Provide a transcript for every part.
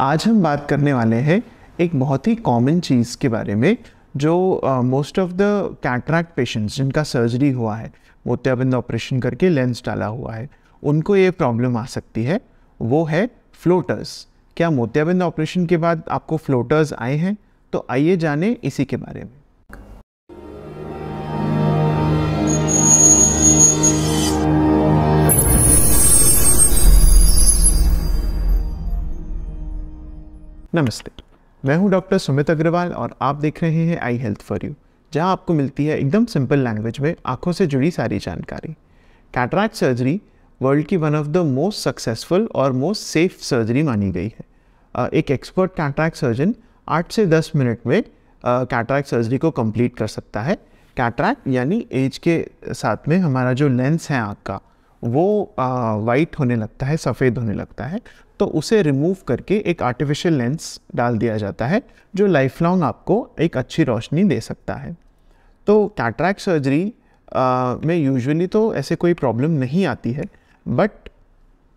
आज हम बात करने वाले हैं एक बहुत ही कॉमन चीज़ के बारे में जो most of the cataract patients जिनका सर्जरी हुआ है मोतियाबिंद ऑपरेशन करके लेंस डाला हुआ है उनको ये प्रॉब्लम आ सकती है वो है फ्लोटर्स क्या मोतियाबिंद ऑपरेशन के बाद आपको फ्लोटर्स आए हैं तो आइए जाने इसी के बारे में नमस्ते मैं हूं डॉक्टर सुमित अग्रवाल और आप देख रहे हैं आई हेल्थ फॉर यू जहां आपको मिलती है एकदम सिंपल लैंग्वेज में आंखों से जुड़ी सारी जानकारी कैटरैक्ट सर्जरी वर्ल्ड की one of the most successful और मोस्ट सेफ सर्जरी मानी गई है एक एक्सपर्ट कैटराक्ट सर्जन आठ से दस मिनट में कैटरैक्ट सर्जरी को कंप्लीट कर सकता है कैटरैक्ट यानी एज के साथ में हमारा जो लेंस है आँख का वो वाइट होने लगता है सफ़ेद होने लगता है तो उसे रिमूव करके एक आर्टिफिशियल लेंस डाल दिया जाता है जो लाइफ लॉन्ग आपको एक अच्छी रोशनी दे सकता है तो कैटरैक्ट सर्जरी में यूजुअली तो ऐसे कोई प्रॉब्लम नहीं आती है बट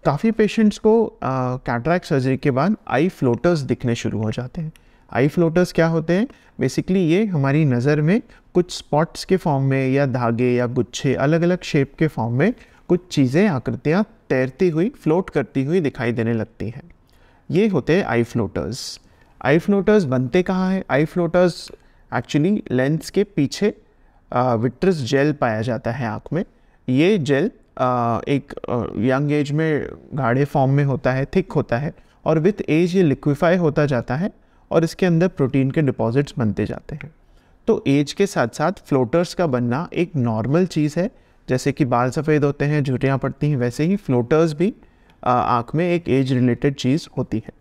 काफ़ी पेशेंट्स को कैटरैक्ट सर्जरी के बाद आई फ्लोटर्स दिखने शुरू हो जाते हैं आई फ्लोटर्स क्या होते हैं बेसिकली ये हमारी नज़र में कुछ स्पॉट्स के फॉर्म में या धागे या गुच्छे अलग अलग शेप के फॉर्म में कुछ चीज़ें आकृतियाँ तैरती हुई फ्लोट करती हुई दिखाई देने लगती हैं ये होते हैं आई फ्लोटर्स आई फ्लोटर्स बनते कहाँ हैं आई फ्लोटर्स एक्चुअली लेंस के पीछे विट्रस जेल पाया जाता है आँख में ये जेल आ, एक यंग एज में गाढ़े फॉर्म में होता है थिक होता है और विथ एज ये लिक्विफाई होता जाता है और इसके अंदर प्रोटीन के डिपॉजिट्स बनते जाते हैं तो एज के साथ साथ फ्लोटर्स का बनना एक नॉर्मल चीज़ है जैसे कि बाल सफ़ेद होते हैं झूठियाँ पड़ती हैं वैसे ही फ्लोटर्स भी आँख में एक एज रिलेटेड चीज़ होती है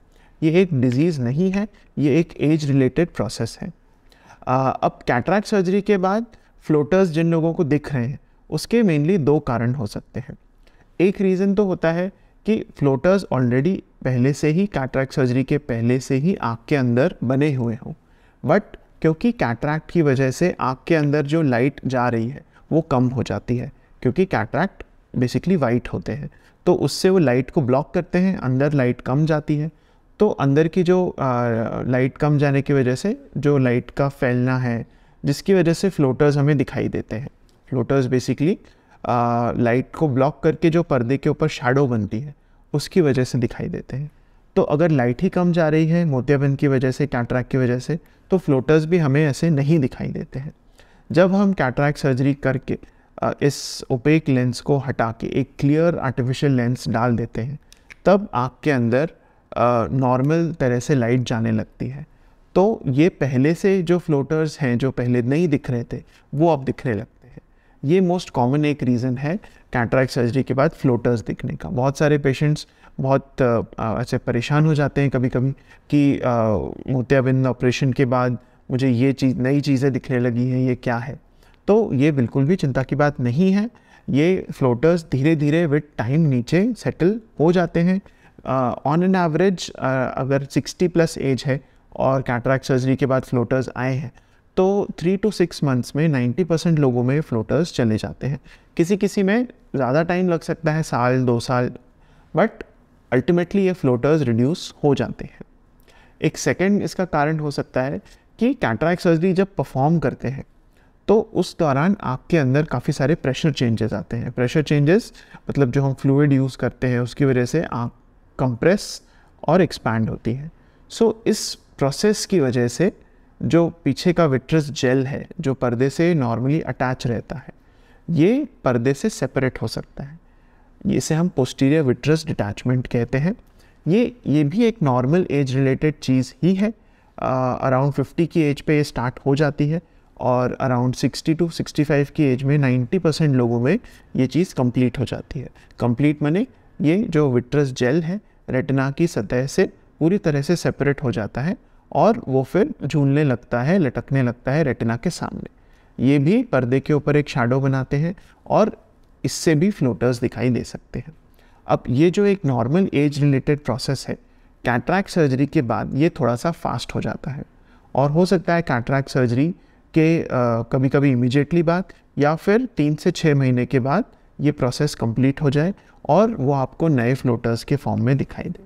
ये एक डिज़ीज़ नहीं है ये एक एज रिलेटेड प्रोसेस है आ, अब कैटरैक्ट सर्जरी के बाद फ्लोटर्स जिन लोगों को दिख रहे हैं उसके मेनली दो कारण हो सकते हैं एक रीज़न तो होता है कि फ्लोटर्स ऑलरेडी पहले से ही कैटरैक्ट सर्जरी के पहले से ही आँख के अंदर बने हुए हों बट क्योंकि कैटरैक्ट की वजह से आँख के अंदर जो लाइट जा रही है वो कम हो जाती है क्योंकि कैटरैक्ट बेसिकली वाइट होते हैं तो उससे वो लाइट को ब्लॉक करते हैं अंदर लाइट कम जाती है तो अंदर की जो लाइट कम जाने की वजह से जो लाइट का फैलना है जिसकी वजह से फ्लोटर्स हमें दिखाई देते हैं फ्लोटर्स बेसिकली लाइट को ब्लॉक करके जो पर्दे के ऊपर शेडो बनती है उसकी वजह से दिखाई देते हैं तो अगर लाइट ही कम जा रही है मोतियाबंद की वजह से कैटरैक की वजह से तो फ्लोटर्स भी हमें ऐसे नहीं दिखाई देते हैं जब हम कैटरैक्ट सर्जरी करके इस ओपेक लेंस को हटा के एक क्लियर आर्टिफिशियल लेंस डाल देते हैं तब आँख के अंदर नॉर्मल तरह से लाइट जाने लगती है तो ये पहले से जो फ्लोटर्स हैं जो पहले नहीं दिख रहे थे वो अब दिखने लगते हैं ये मोस्ट कॉमन एक रीज़न है कैटरैक्ट सर्जरी के बाद फ्लोटर्स दिखने का बहुत सारे पेशेंट्स बहुत ऐसे परेशान हो जाते हैं कभी कभी कि मोतियाबिंद ऑपरेशन के बाद मुझे ये चीज़ नई चीज़ें दिखने लगी हैं ये क्या है तो ये बिल्कुल भी चिंता की बात नहीं है ये फ्लोटर्स धीरे धीरे विद टाइम नीचे सेटल हो जाते हैं ऑन एन एवरेज अगर 60 प्लस एज है और कैटरैक्ट सर्जरी के बाद फ्लोटर्स आए हैं तो थ्री टू सिक्स मंथ्स में 90 परसेंट लोगों में फ्लोटर्स चले जाते हैं किसी किसी में ज़्यादा टाइम लग सकता है साल दो साल बट अल्टीमेटली ये फ्लोटर्स रिड्यूस हो जाते हैं एक सेकेंड इसका कारण हो सकता है कि कैटरैक्ट सर्जरी जब परफॉर्म करते हैं तो उस दौरान आपके अंदर काफ़ी सारे प्रेशर चेंजेस आते हैं प्रेशर चेंजेस मतलब जो हम फ्लूड यूज़ करते हैं उसकी वजह से आँख कंप्रेस और एक्सपैंड होती है सो so, इस प्रोसेस की वजह से जो पीछे का विट्रस जेल है जो पर्दे से नॉर्मली अटैच रहता है ये पर्दे से सेपरेट हो सकता है इसे हम पोस्टीरियर विट्रस डिटैचमेंट कहते हैं ये ये भी एक नॉर्मल एज रिलेटेड चीज़ ही है अराउंड uh, फिफ्टी की एज पे स्टार्ट हो जाती है और अराउंड 60 टू 65 की एज में 90 परसेंट लोगों में ये चीज़ कंप्लीट हो जाती है कंप्लीट मैंने ये जो विट्रस जेल है रेटना की सतह से पूरी तरह से सेपरेट हो जाता है और वो फिर झूलने लगता है लटकने लगता है रेटना के सामने ये भी पर्दे के ऊपर एक शाडो बनाते हैं और इससे भी फ्लोटर्स दिखाई दे सकते हैं अब ये जो एक नॉर्मल एज रिलेटेड प्रोसेस है कैटरैक्ट सर्जरी के बाद ये थोड़ा सा फास्ट हो जाता है और हो सकता है कैटरैक्ट सर्जरी के कभी कभी इमिजिएटली बाद या फिर तीन से छः महीने के बाद ये प्रोसेस कंप्लीट हो जाए और वो आपको नए फ्लोटर्स के फॉर्म में दिखाई दे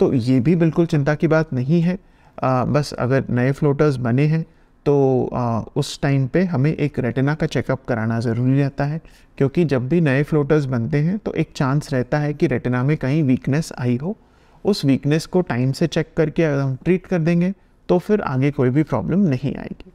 तो ये भी बिल्कुल चिंता की बात नहीं है आ, बस अगर नए फ्लोटर्स बने हैं तो आ, उस टाइम पे हमें एक रेटिना का चेकअप कराना ज़रूरी रहता है क्योंकि जब भी नए फ्लोटर्स बनते हैं तो एक चांस रहता है कि रेटिना में कहीं वीकनेस आई हो उस वीकनेस को टाइम से चेक करके अगर हम ट्रीट कर देंगे तो फिर आगे कोई भी प्रॉब्लम नहीं आएगी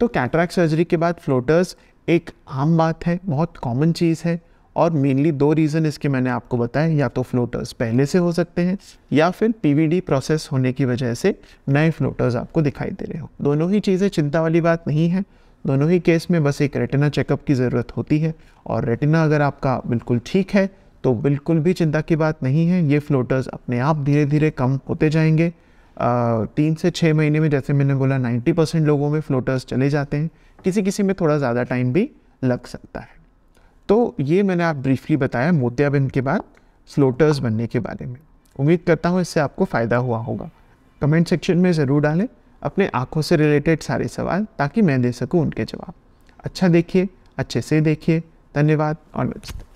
तो कैटरैक्ट सर्जरी के बाद फ्लोटर्स एक आम बात है बहुत कॉमन चीज़ है और मेनली दो रीज़न इसके मैंने आपको बताया या तो फ्लोटर्स पहले से हो सकते हैं या फिर पीवीडी प्रोसेस होने की वजह से नए फ्लोटर्स आपको दिखाई दे रहे हो दोनों ही चीज़ें चिंता वाली बात नहीं है दोनों ही केस में बस एक रेटिना चेकअप की ज़रूरत होती है और रेटिना अगर आपका बिल्कुल ठीक है तो बिल्कुल भी चिंता की बात नहीं है ये फ्लोटर्स अपने आप धीरे धीरे कम होते जाएंगे आ, तीन से छः महीने में जैसे मैंने बोला नाइन्टी परसेंट लोगों में फ्लोटर्स चले जाते हैं किसी किसी में थोड़ा ज़्यादा टाइम भी लग सकता है तो ये मैंने आप ब्रीफली बताया मोतियाबिंद के बाद फ्लोटर्स बनने के बारे में उम्मीद करता हूँ इससे आपको फ़ायदा हुआ होगा कमेंट सेक्शन में ज़रूर डालें अपने आँखों से रिलेटेड सारे सवाल ताकि मैं दे सकूँ उनके जवाब अच्छा देखिए अच्छे से देखिए धन्यवाद और नमस्ते